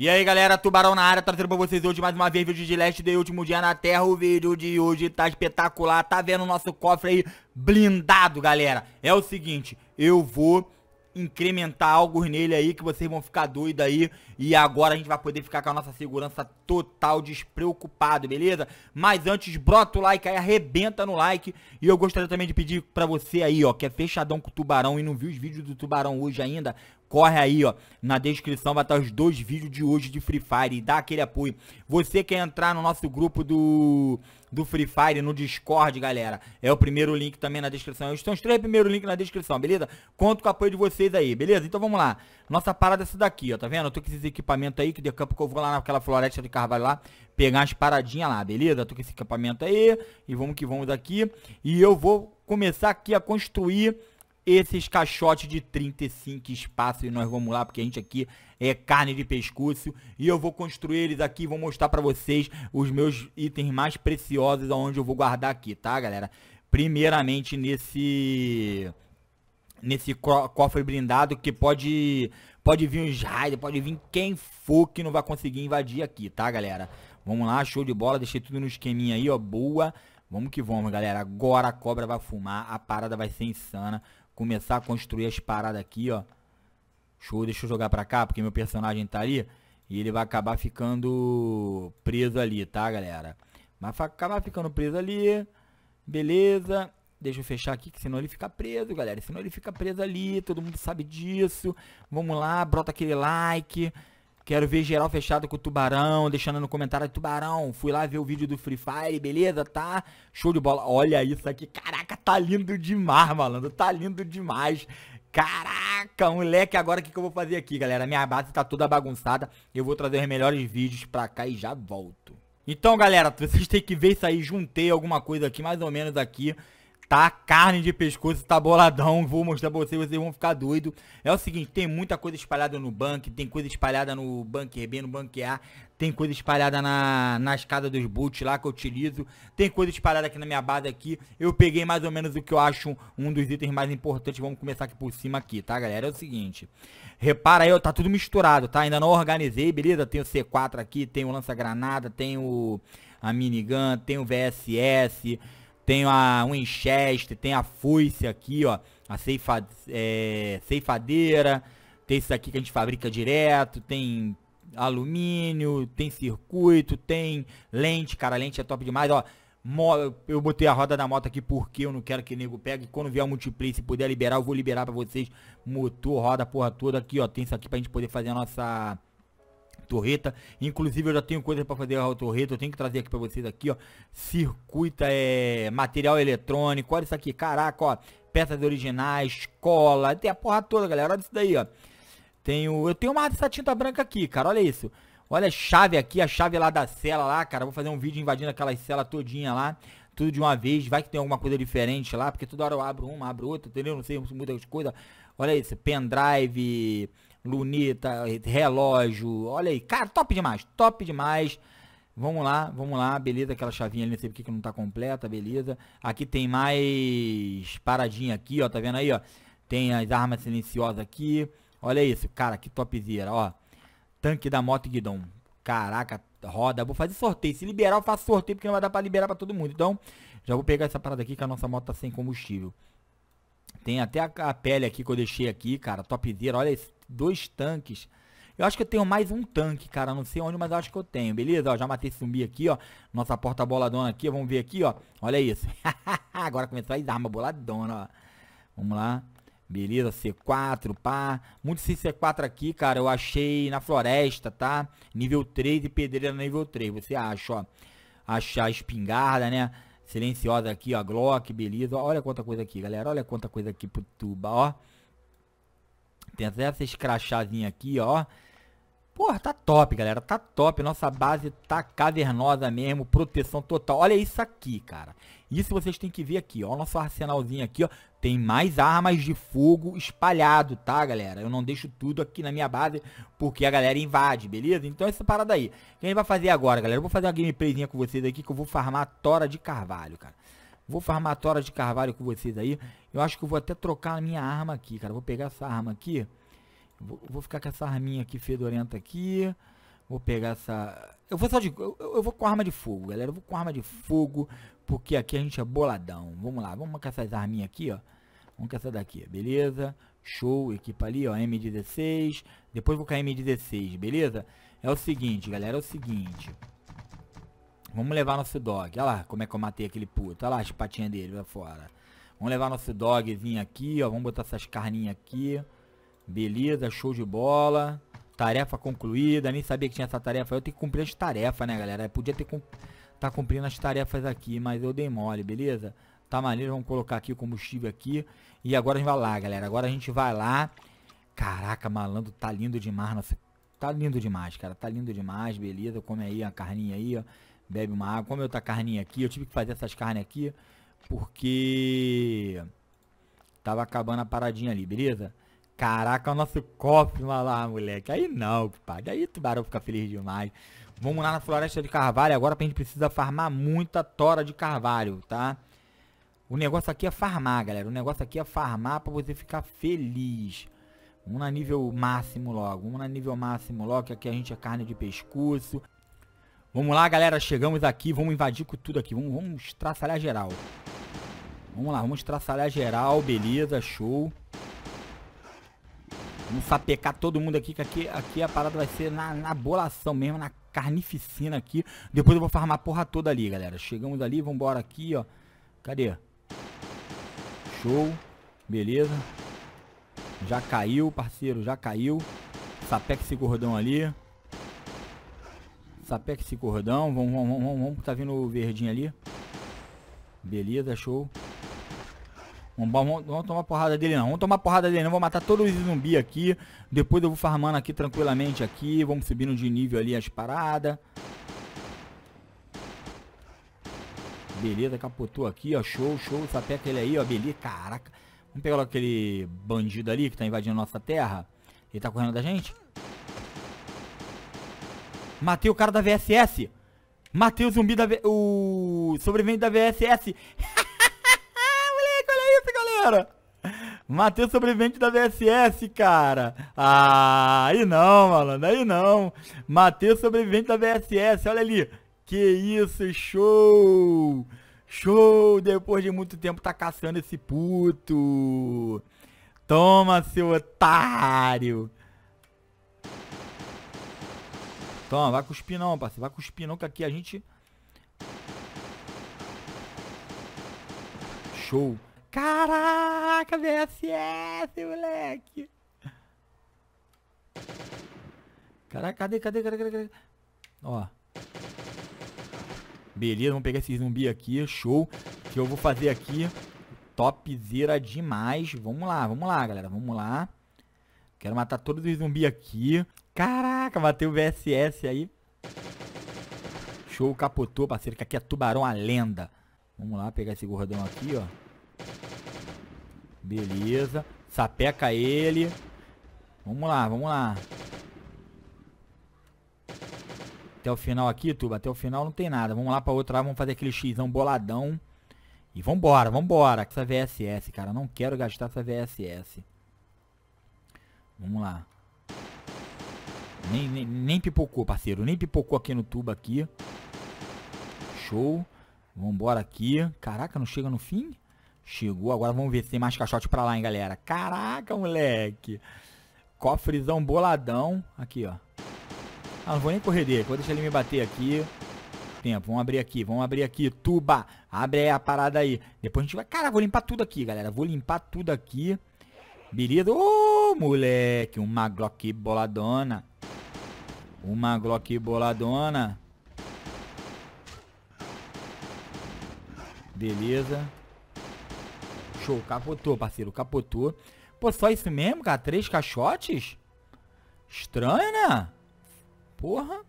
E aí galera, Tubarão na área, trazendo pra vocês hoje mais uma vez vídeo de leste Day, último dia na Terra, o vídeo de hoje tá espetacular, tá vendo o nosso cofre aí blindado galera, é o seguinte, eu vou incrementar algo nele aí que vocês vão ficar doidos aí e agora a gente vai poder ficar com a nossa segurança total despreocupado, beleza? Mas antes, brota o like aí, arrebenta no like e eu gostaria também de pedir pra você aí, ó, que é fechadão com o Tubarão e não viu os vídeos do Tubarão hoje ainda, corre aí, ó, na descrição vai estar os dois vídeos de hoje de Free Fire e dá aquele apoio. Você quer entrar no nosso grupo do do Free Fire no Discord, galera. É o primeiro link também na descrição. Estão os três primeiros links na descrição, beleza? Conto com o apoio de vocês aí, beleza? Então vamos lá. Nossa parada é essa daqui, ó, tá vendo? Eu tô com esses equipamentos aí, que de campo que eu vou lá naquela floresta de carvalho lá, pegar umas paradinhas lá, beleza? tô com esse equipamento aí, e vamos que vamos aqui. E eu vou começar aqui a construir esses caixotes de 35 espaços e nós vamos lá, porque a gente aqui é carne de pescoço e eu vou construir eles aqui, vou mostrar para vocês os meus itens mais preciosos aonde eu vou guardar aqui, tá, galera? Primeiramente nesse nesse cofre blindado que pode pode vir os raiders, pode vir quem for que não vai conseguir invadir aqui, tá, galera? Vamos lá, show de bola, deixei tudo no esqueminha aí, ó, boa. Vamos que vamos, galera. Agora a cobra vai fumar, a parada vai ser insana começar a construir as paradas aqui, ó. Show, deixa eu jogar pra cá, porque meu personagem tá ali. E ele vai acabar ficando preso ali, tá, galera? vai acabar ficando preso ali. Beleza. Deixa eu fechar aqui, que senão ele fica preso, galera. Senão ele fica preso ali, todo mundo sabe disso. Vamos lá, brota aquele like. Quero ver geral fechado com o Tubarão, deixando no comentário Tubarão. Fui lá ver o vídeo do Free Fire, beleza? Tá? Show de bola. Olha isso aqui. Caraca, tá lindo demais, malandro. Tá lindo demais. Caraca, moleque, agora o que, que eu vou fazer aqui, galera? Minha base tá toda bagunçada. Eu vou trazer os melhores vídeos pra cá e já volto. Então, galera, vocês têm que ver isso aí. Juntei alguma coisa aqui, mais ou menos aqui tá carne de pescoço, tá boladão, vou mostrar pra vocês, vocês vão ficar doido. É o seguinte, tem muita coisa espalhada no banco, tem coisa espalhada no banco B, no banco A, tem coisa espalhada na, na escada dos boots lá que eu utilizo, tem coisa espalhada aqui na minha base aqui. Eu peguei mais ou menos o que eu acho um dos itens mais importantes, vamos começar aqui por cima aqui, tá galera? É o seguinte, repara aí, ó, tá tudo misturado, tá? Ainda não organizei, beleza? Tem o C4 aqui, tem o lança-granada, tem o... A minigun, tem o VSS, tem a Winchester, tem a foice aqui, ó. A ceifa, é, ceifadeira. Tem isso aqui que a gente fabrica direto. Tem alumínio, tem circuito, tem lente. Cara, lente é top demais, ó. Eu botei a roda da moto aqui porque eu não quero que nego pegue. Quando vier o multiplay, se puder liberar, eu vou liberar pra vocês. Motor, roda, porra toda aqui, ó. Tem isso aqui pra gente poder fazer a nossa torreta. Inclusive eu já tenho coisa para fazer a torreta, eu tenho que trazer aqui para vocês aqui, ó. Circuita, é, material eletrônico, olha isso aqui, caraca, ó. Peças originais, cola, tem a porra toda, galera, olha isso daí, ó. Tenho, eu tenho uma dessa tinta branca aqui, cara, olha isso. Olha a chave aqui, a chave lá da cela lá, cara. Vou fazer um vídeo invadindo aquela cela todinha lá. Tudo de uma vez, vai que tem alguma coisa diferente lá, porque toda hora eu abro uma, abro outra, entendeu? Não sei, muitas coisas. Olha isso, pendrive, luneta, relógio, olha aí, cara, top demais, top demais. Vamos lá, vamos lá, beleza, aquela chavinha ali, não sei porque que não tá completa, beleza. Aqui tem mais paradinha aqui, ó, tá vendo aí, ó. Tem as armas silenciosas aqui, olha isso, cara, que topzera, ó. Tanque da moto guidão, caraca, roda, vou fazer sorteio, se liberar eu faço sorteio, porque não vai dar pra liberar pra todo mundo. Então, já vou pegar essa parada aqui que a nossa moto tá sem combustível. Tem até a, a pele aqui que eu deixei aqui, cara, top zero Olha, esses dois tanques. Eu acho que eu tenho mais um tanque, cara. Não sei onde, mas acho que eu tenho, beleza? Ó, já matei esse zumbi aqui, ó. Nossa porta boladona aqui, vamos ver aqui, ó. Olha isso. Agora começou as armas boladona, ó. Vamos lá. Beleza, C4, pá. Muito C4 aqui, cara, eu achei na floresta, tá? Nível 3 e pedreira nível 3, você acha, ó. Achar espingarda, né? silenciosa aqui, ó. Glock, beleza. Olha quanta coisa aqui, galera. Olha quanta coisa aqui pro tuba, ó. Tem até essa escrachazinha aqui, ó. Porra, tá top, galera. Tá top. Nossa base tá cavernosa mesmo. Proteção total. Olha isso aqui, cara. Isso vocês têm que ver aqui, ó. O nosso arsenalzinho aqui, ó. Tem mais armas de fogo espalhado, tá, galera? Eu não deixo tudo aqui na minha base porque a galera invade, beleza? Então essa parada aí. O que a gente vai fazer agora, galera? Eu vou fazer uma gameplayzinha com vocês aqui que eu vou farmar a tora de carvalho, cara. Vou farmar a tora de carvalho com vocês aí. Eu acho que eu vou até trocar a minha arma aqui, cara. Vou pegar essa arma aqui. Vou, vou ficar com essa arminha aqui fedorenta aqui. Vou pegar essa. Eu vou só de. Eu, eu, vou com arma de fogo, galera. Eu vou com arma de fogo. Porque aqui a gente é boladão. Vamos lá, vamos com essas arminhas aqui, ó. Vamos com essa daqui, beleza? Show, equipa ali, ó. M16. Depois vou com a M16, beleza? É o seguinte, galera. É o seguinte. Vamos levar nosso dog. Olha lá como é que eu matei aquele puto. Olha lá as patinhas dele pra fora. Vamos levar nosso dogzinho aqui, ó. Vamos botar essas carninhas aqui. Beleza, show de bola. Tarefa concluída, nem sabia que tinha essa tarefa. Eu tenho que cumprir as tarefas, né, galera? Eu podia ter estar tá cumprindo as tarefas aqui, mas eu dei mole, beleza? Tá maneiro, vamos colocar aqui o combustível aqui. E agora a gente vai lá, galera. Agora a gente vai lá. Caraca, malandro, tá lindo demais. Nossa, tá lindo demais, cara. Tá lindo demais, beleza. Come aí a carninha aí, ó. Bebe uma água. Come outra tá carninha aqui. Eu tive que fazer essas carnes aqui porque tava acabando a paradinha ali, beleza? Caraca, o nosso cofre lá, moleque. Aí não, pai. Aí o tubarão fica feliz demais. Vamos lá na floresta de carvalho agora, porque a gente precisa farmar muita tora de carvalho, tá? O negócio aqui é farmar, galera. O negócio aqui é farmar pra você ficar feliz. Vamos na nível máximo logo. Vamos na nível máximo logo, que aqui a gente é carne de pescoço. Vamos lá, galera. Chegamos aqui. Vamos invadir com tudo aqui. Vamos, vamos traçalhar geral. Vamos lá, vamos traçalhar geral. Beleza, show. Vamos sapecar todo mundo aqui, que aqui, aqui a parada vai ser na, na bolação mesmo, na carnificina aqui. Depois eu vou farmar a porra toda ali, galera. Chegamos ali, vambora aqui, ó. Cadê? Show. Beleza. Já caiu, parceiro, já caiu. Sapeca esse gordão ali. Sapeca esse gordão. Vamos, vamos, vamos, vamos. Tá vindo o verdinho ali. Beleza, show. Vamos, vamos, vamos tomar porrada dele não. Vamos tomar porrada dele não. Vou matar todos os zumbis aqui. Depois eu vou farmando aqui tranquilamente aqui. Vamos subindo de nível ali as paradas. Beleza, capotou aqui, ó. Show, show. Sapeca ele aí, ó. Beleza, caraca. Vamos pegar logo aquele bandido ali que tá invadindo nossa terra. Ele tá correndo da gente? Matei o cara da VSS. Matei o zumbi da... V... O sobrevivente da VSS. cara. Matheus sobrevivente da VSS, cara. Ah, aí não, malandro, aí não. Matheus sobrevivente da VSS, olha ali. Que isso, show! Show! Depois de muito tempo tá caçando esse puto. Toma, seu otário. Toma, vai cuspir não, parceiro. Vai cuspir não, que aqui a gente... Show. Caraca, BSS, moleque. Caraca, cadê, cadê, cadê, cadê, cadê? Ó. Beleza, vamos pegar esse zumbi aqui, show. Que eu vou fazer aqui topzera demais. Vamos lá, vamos lá, galera, vamos lá. Quero matar todos os zumbis aqui. Caraca, matei o VSS aí. Show, capotou, parceiro, que aqui é tubarão a lenda. Vamos lá pegar esse gordão aqui, ó. Beleza. Sapeca ele. Vamos lá, vamos lá. Até o final aqui, Tuba. Até o final não tem nada. Vamos lá pra outra. Vamos fazer aquele xão boladão. E vambora, vambora. Essa VSS, cara. Não quero gastar essa VSS. Vamos lá. Nem, nem, nem pipocou, parceiro. Nem pipocou aqui no tubo aqui. Show. Vambora aqui. Caraca, não chega no fim? Chegou, agora vamos ver se tem mais caixote pra lá, hein, galera. Caraca, moleque. Cofrezão boladão. Aqui, ó. Ah, não vou nem correr dele. Vou deixar ele me bater aqui. Tempo, vamos abrir aqui, vamos abrir aqui. Tuba, abre aí a parada aí. Depois a gente vai... Cara, vou limpar tudo aqui, galera. Vou limpar tudo aqui. Beleza? Ô, oh, moleque. Uma Glock boladona. Uma Glock boladona. Beleza. Show, capotou, parceiro, capotou. Pô, só isso mesmo, cara? Três caixotes? Estranho, né? Porra.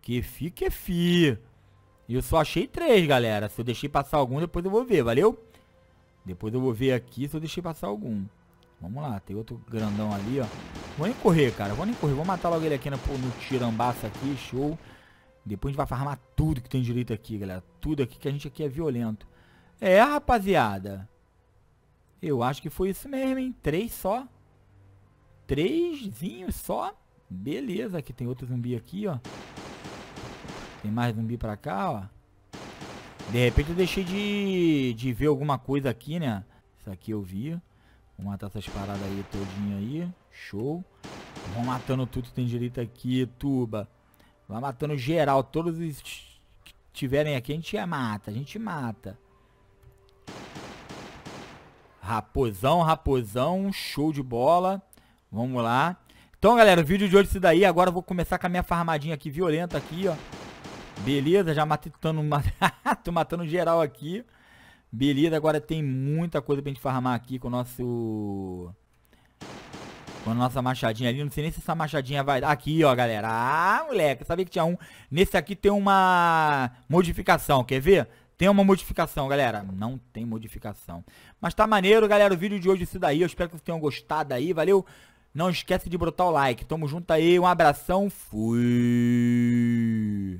Que fi, que fi. Eu só achei três, galera. Se eu deixei passar algum, depois eu vou ver, valeu? Depois eu vou ver aqui se eu deixei passar algum. Vamos lá, tem outro grandão ali, ó. Vou nem correr, cara. Vou nem correr. Vou matar logo ele aqui no, no tirambaço aqui, show. Depois a gente vai farmar tudo que tem direito aqui, galera. Tudo aqui que a gente aqui é violento. É, rapaziada. Eu acho que foi isso mesmo, hein? Três só. trêszinho só. Beleza, aqui tem outro zumbi aqui, ó. Tem mais zumbi pra cá, ó. De repente eu deixei de, de ver alguma coisa aqui, né? Isso aqui eu vi. Vou matar essas paradas aí todinha aí. Show. Vou matando tudo tem direito aqui, tuba. Vai matando geral. Todos os que tiverem aqui a gente mata. A gente mata. Raposão, raposão, show de bola. Vamos lá. Então, galera, o vídeo de hoje é isso daí. Agora eu vou começar com a minha farmadinha aqui, violenta aqui, ó. Beleza, já matando, tô matando geral aqui. Beleza, agora tem muita coisa pra gente farmar aqui com o nosso... Com a nossa machadinha ali. Não sei nem se essa machadinha vai... Aqui, ó, galera. Ah, moleque, eu sabia que tinha um. Nesse aqui tem uma modificação, quer ver? Tem uma modificação, galera? Não tem modificação. Mas tá maneiro, galera. O vídeo de hoje é isso daí. Eu espero que vocês tenham gostado aí. Valeu. Não esquece de brotar o like. Tamo junto aí. Um abração. Fui.